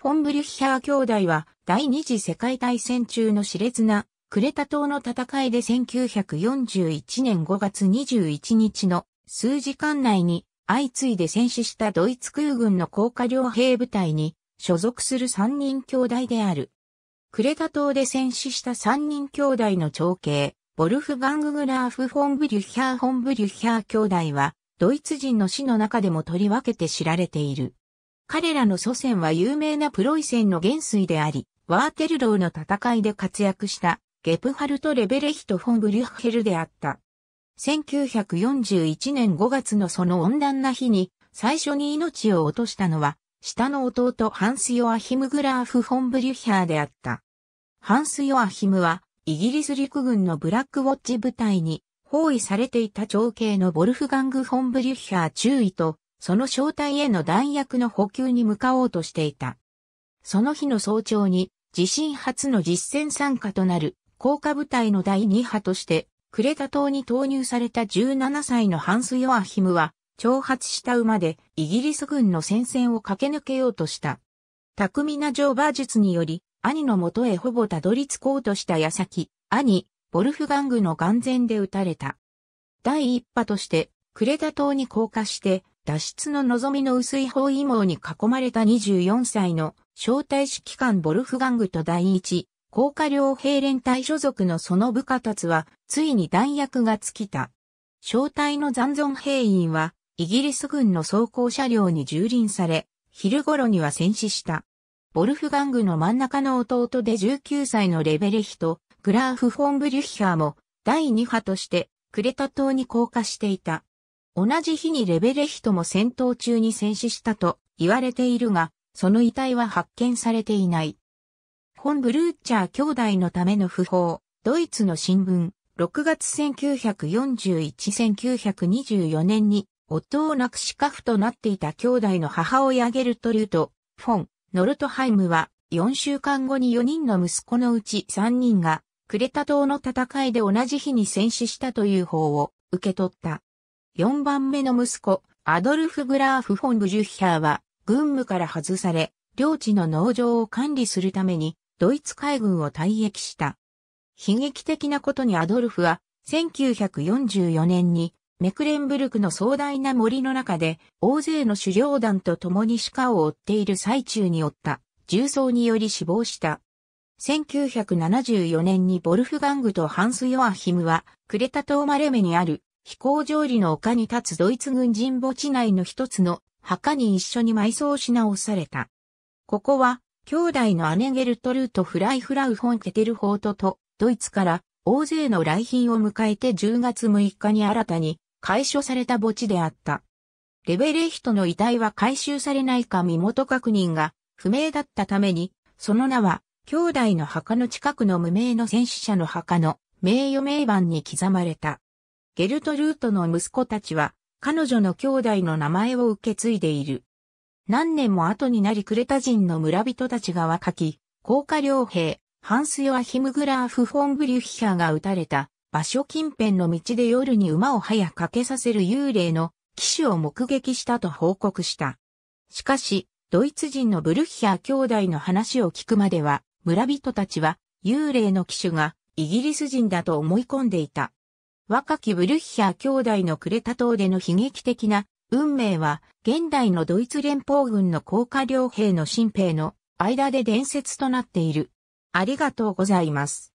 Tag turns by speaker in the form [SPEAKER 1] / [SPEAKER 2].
[SPEAKER 1] フォン・ブリュッヒャー兄弟は第二次世界大戦中の熾烈なクレタ島の戦いで1941年5月21日の数時間内に相次いで戦死したドイツ空軍の高下両兵部隊に所属する三人兄弟である。クレタ島で戦死した三人兄弟の長兄、ボルフガング・グラーフ・フォン・ブリュッヒャー・フォン・ブリュッヒャー兄弟は、ドイツ人の死の中でもとりわけて知られている。彼らの祖先は有名なプロイセンの元帥であり、ワーテルローの戦いで活躍したゲプハルト・レベレヒト・フォン・ブリュッヘルであった。1941年5月のその温暖な日に最初に命を落としたのは、下の弟ハンス・ヨアヒム・グラーフ・フォン・ブリュッハーであった。ハンス・ヨアヒムは、イギリス陸軍のブラックウォッチ部隊に包囲されていた長兄のボルフガング・フォン・ブリュッハー中尉とその正体への弾薬の補給に向かおうとしていた。その日の早朝に、地震初の実戦参加となる、降下部隊の第2波として、クレタ島に投入された17歳のハンス・ヨアヒムは、挑発した馬でイギリス軍の戦線を駆け抜けようとした。巧みな乗馬術により、兄の元へほぼたどり着こうとした矢先、兄、ボルフガングの眼前で撃たれた。第一波として、クレタ島に降下して、脱出の望みの薄い包囲網に囲まれた24歳の招待指揮官ボルフガングと第一、高下両兵連隊所属のその部下たちは、ついに弾薬が尽きた。招待の残存兵員は、イギリス軍の装甲車両に蹂躙され、昼頃には戦死した。ボルフガングの真ん中の弟で19歳のレベレヒと、グラーフ・フォン・ブリュッヒャーも、第2波として、クレタ島に降下していた。同じ日にレベレヒトも戦闘中に戦死したと言われているが、その遺体は発見されていない。本ブルーチャー兄弟のための訃報、ドイツの新聞、6月1941-1924年に夫を亡くし家父となっていた兄弟の母親ゲルトルート、フォン、ノルトハイムは4週間後に4人の息子のうち3人がクレタ島の戦いで同じ日に戦死したという報を受け取った。4番目の息子、アドルフ・グラーフ・フォン・ブジュッヒャーは、軍務から外され、領地の農場を管理するために、ドイツ海軍を退役した。悲劇的なことにアドルフは、1944年に、メクレンブルクの壮大な森の中で、大勢の狩猟団と共に鹿を追っている最中に追った、重曹により死亡した。1974年にボルフガングとハンス・ヨアヒムは、クレタ島マレメにある飛行上里の丘に立つドイツ軍人墓地内の一つの墓に一緒に埋葬し直された。ここは、兄弟の姉ゲルトルート・フライフラウ・ホン・ケテルホートと、ドイツから大勢の来賓を迎えて10月6日に新たに解消された墓地であった。レベレヒトの遺体は回収されないか身元確認が不明だったために、その名は、兄弟の墓の近くの無名の戦死者の墓の名誉名板に刻まれた。ゲルトルートの息子たちは、彼女の兄弟の名前を受け継いでいる。何年も後になりクレタ人の村人たちが若き、高架良兵、ハンス・ヨアヒム・グラーフ・フォン・ブリュッヒャーが撃たれた場所近辺の道で夜に馬を早かけさせる幽霊の騎手を目撃したと報告した。しかし、ドイツ人のブルッヒャー兄弟の話を聞くまでは、村人たちは幽霊の騎手がイギリス人だと思い込んでいた。若きブルッヒャー兄弟のクレタ島での悲劇的な運命は、現代のドイツ連邦軍の降下両兵の新兵の間で伝説となっている。ありがとうございます。